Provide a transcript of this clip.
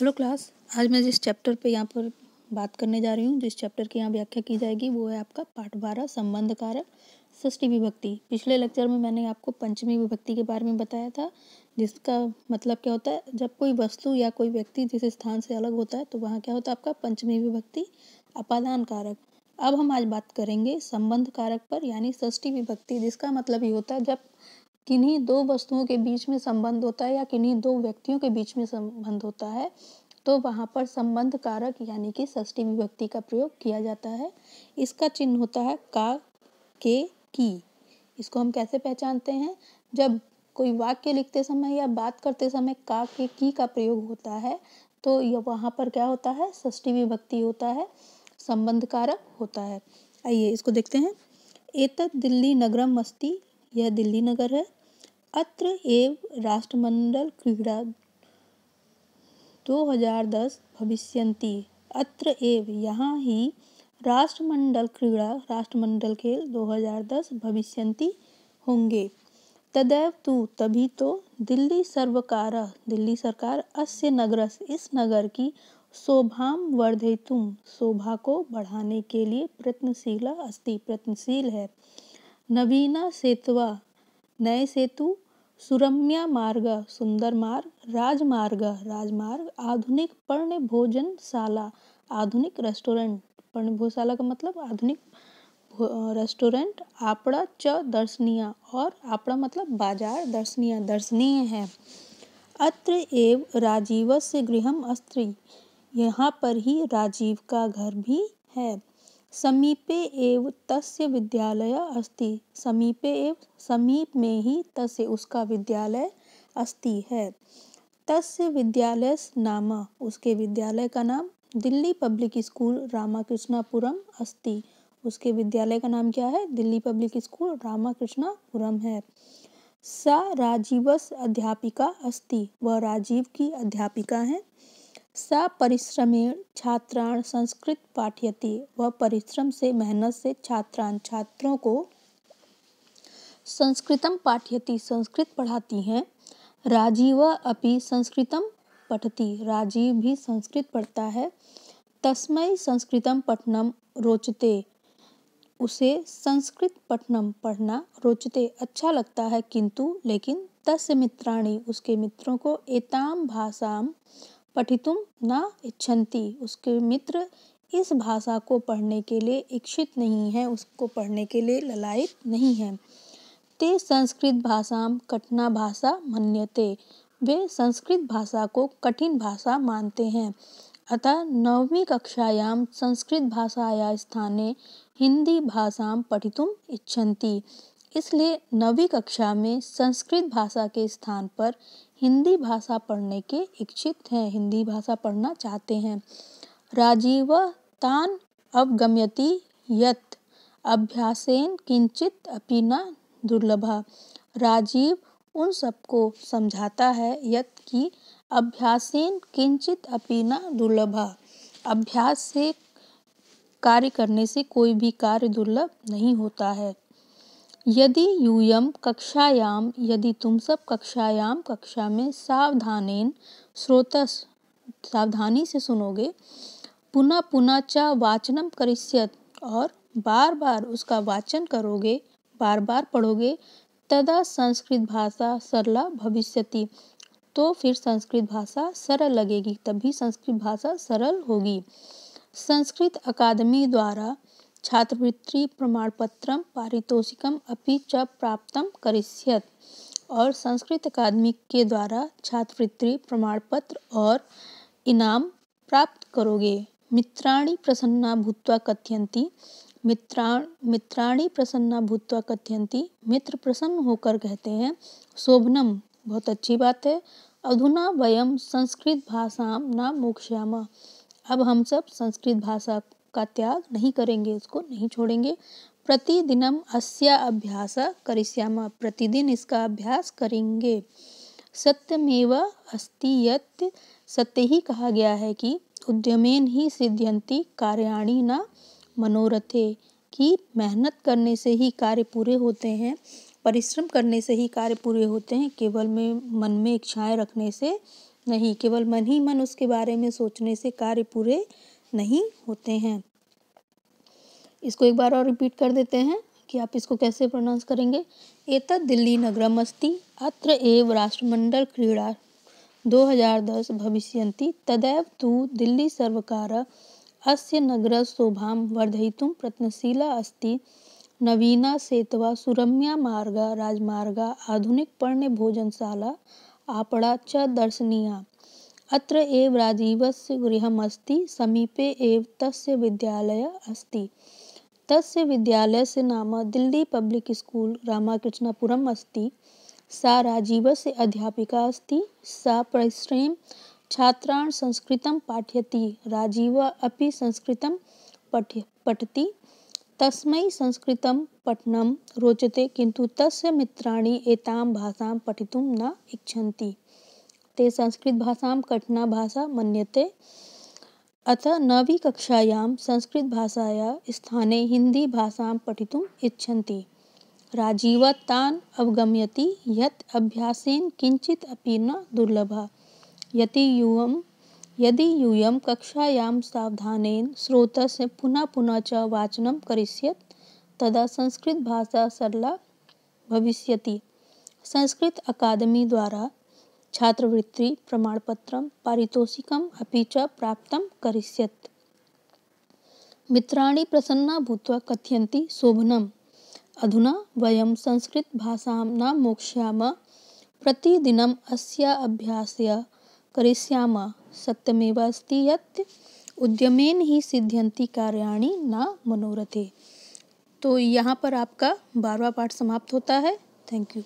hello class आज मैं जिस चैप्टर पे यहाँ पर बात करने जा रही हूँ जिस चैप्टर की यहाँ व्याख्या की जाएगी वो है आपका पाठ बारह संबंध कारक षष्ठी विभक्ति पिछले लेक्चर में मैंने आपको पंचमी विभक्ति के बारे में बताया था जिसका मतलब क्या होता है जब कोई वस्तु या कोई व्यक्ति जिस स्थान से अलग होता है तो वहाँ क्या होता है आपका पंचमी विभक्ति अपादान कारक अब हम आज बात करेंगे संबंध कारक पर यानी षष्ठी विभक्ति जिसका मतलब ये होता है जब किन्हीं दो वस्तुओं के बीच में संबंध होता है या किन्हीं दो व्यक्तियों के बीच में संबंध होता है तो वहाँ पर संबंध कारक यानी कि षष्ठी विभक्ति का प्रयोग किया जाता है इसका चिन्ह होता है का के की इसको हम कैसे पहचानते हैं जब कोई वाक्य लिखते समय या बात करते समय का के की का प्रयोग होता है तो यह वहाँ पर क्या होता है षष्ठी विभक्ति होता है संबंध कारक होता है आइए इसको देखते हैं एत दिल्ली नगरम अस्ति यह दिल्ली नगर है अत्र एव राष्ट्रमंडल क्रीड़ा 2010 भविष्यंती अत्र एव यहाँ ही राष्ट्रमंडल क्रीड़ा राष्ट्रमंडल खेल 2010 भविष्यंती होंगे तदैव तु तभी तो दिल्ली सर्वकार दिल्ली सरकार अस्य नगर इस नगर की शोभाम वर्धयितुम शोभा को बढ़ाने के लिए प्रयत्नशीला अस्ति प्रयत्नशील है नवीना सेतुवा नए सेतु सुरम्य मार्ग सुंदर मार्ग राजमार्ग राजमार्ग आधुनिक पर्ण भोजनशाला आधुनिक रेस्टोरेंट पर्ण भोजशाला का मतलब आधुनिक रेस्टोरेंट आपड़ा च दर्शनीय और आपड़ा मतलब बाजार दर्शनीय दर्शनीय है अत्र एव राजीव से गृहम अस्त्री यहाँ पर ही राजीव का घर भी है समीपे एव तस्य विद्यालय अस्ति समीपे एव समीप में ही तस्य उसका विद्यालय अस्ति है तस्य विद्यालय नाम उसके विद्यालय का नाम दिल्ली पब्लिक स्कूल रामाकृष्णापुरम अस्ति उसके विद्यालय का नाम क्या है दिल्ली पब्लिक स्कूल रामाकृष्णापुरम है सा राजीवस अध्यापिका अस्ति वह राजीव की अध्यापिका हैं परिश्रमे छात्राण संस्कृत पाठ्यती वह परिश्रम से मेहनत से छात्राण छात्रों को संस्कृतम पाठयति संस्कृत पढ़ाती हैं राजीव अपि संस्कृतम पठती राजीव भी संस्कृत पढ़ता है तस्मय संस्कृतम पठनम रोचते उसे संस्कृत पठनम पढ़ना रोचते अच्छा लगता है किंतु लेकिन तस्य मित्राणी उसके मित्रों को एताम भाषाम पठितुम न इच्छन्ति उसके मित्र इस भाषा को पढ़ने के लिए इच्छित नहीं है उसको पढ़ने के लिए ललायित नहीं है ते संस्कृत भाषा कठिना भाषा मन्यते वे संस्कृत भाषा को कठिन भाषा मानते हैं अतः नवमी कक्षायाम संस्कृत भाषाया स्थाने हिंदी भाषा पठितुम इच्छन्ति इसलिए नवी कक्षा में संस्कृत भाषा के स्थान पर हिंदी भाषा पढ़ने के इच्छित हैं हिंदी भाषा पढ़ना चाहते हैं राजीव तान अवगम्यति यत अभ्यासेन किंचित अपीना दुर्लभा राजीव उन सबको समझाता है यत कि अभ्यासेन किंचित अपीना दुर्लभा अभ्यास से कार्य करने से कोई भी कार्य दुर्लभ नहीं होता है यदि यूयम कक्षायाम यदि तुम सब कक्षायाम कक्षा में सावधानेन स्रोतस सावधानी से सुनोगे पुनः पुनः च वाचनम करिष्यत और बार बार उसका वाचन करोगे बार बार पढ़ोगे तदा संस्कृत भाषा सरला भविष्यति तो फिर संस्कृत भाषा सरल लगेगी तभी संस्कृत भाषा सरल होगी संस्कृत अकादमी द्वारा छात्रवृत्ति पत्र पारितोषिकम अपि च प्राप्त करिष्यत् और संस्कृत अकादमी के द्वारा छात्रवृत्ति प्रमाणपत्र और इनाम प्राप्त करोगे मित्राणि प्रसन्ना भूत्वा कथयन्ति मित्रा मित्राणी प्रसन्ना भूत्वा कथयन्ति मित्र प्रसन्न होकर कहते हैं शोभनम बहुत अच्छी बात है अधुना वयम संस्कृत भाषा न मोक्षा अब हम सब संस्कृत भाषा का त्याग नहीं करेंगे उसको नहीं छोड़ेंगे प्रतिदिनम अस्य अभ्यास करिष्याम प्रतिदिन इसका अभ्यास करेंगे सत्यमेव अस्ति यत् सत्य ही कहा गया है कि उद्यमेन ही सिद्ध्यंति कार्याणि न मनोरथे कि मेहनत करने से ही कार्य पूरे होते हैं परिश्रम करने से ही कार्य पूरे होते हैं केवल में मन में इच्छाएं रखने से नहीं केवल मन ही मन उसके बारे में सोचने से कार्य पूरे नहीं होते हैं इसको एक बार और रिपीट कर देते हैं कि आप इसको कैसे प्रोनाउंस करेंगे एतद दिल्ली नगरम अस्ति अत्र एव राष्ट्रमंडल क्रीड़ा 2010 भविष्यन्ति तदैव तु दिल्ली सर्वकार अस्य नगर शोभा वर्धयितुं प्रयत्नशीला अस्ति नवीना सेतवा सुरम्या मार्ग राजमार्ग आधुनिक पर्ण भोजनशाला आपड़ा च दर्शनीया अत्र एव राजीवस्य गृहमस्ति समीपे एव तस्य विद्यालयः अस्ति तस्य विद्यालयस्य नाम दिल्ली पब्लिक स्कूल रामकृष्णपुरम् अस्ति सा राजीवस्य अध्यापिका अस्ति सा परिश्रमेण छात्रान् संस्कृतं पाठयति राजीव अपि संस्कृतं पठ पठति तस्मै संस्कृतं पठनं रोचते किन्तु तस्य मित्राणि एतां भाषां पठितुं न इच्छन्ति ते संस्कृतभाषां कठिना भाषा मनते अतः संस्कृत भाषाया स्थाने भाषा पठितुम् इच्छन्ति राजीव तान अवगम्यति यत अभ्यासेन किंचित अपि न दुर्लभ यति यूयं यदि यूयं कक्षायां सावधानेन स्रोतस्य पुनः पुनः च वाचनं करिष्यत् तदा भाषा सरला भविष्यति संस्कृत अकादमी द्वारा छात्रवृत्ति प्रमाणपत्रं पारितोषिकम् अभी च प्राप्तं करिष्यत् मित्राणि प्रसन्ना भूत्वा कथयन्ति शोभनम अधुना संस्कृत भाषा न मोक्षा प्रतिदिन अस्य अभ्यासय करिष्यामः सत्यमेव अस्ति यत् उद्यमेन ही सिद्ध्यंती कार्याण न मनोरथे तो यहाँ पर आपका बारवा पाठ समाप्त होता है थैंक यू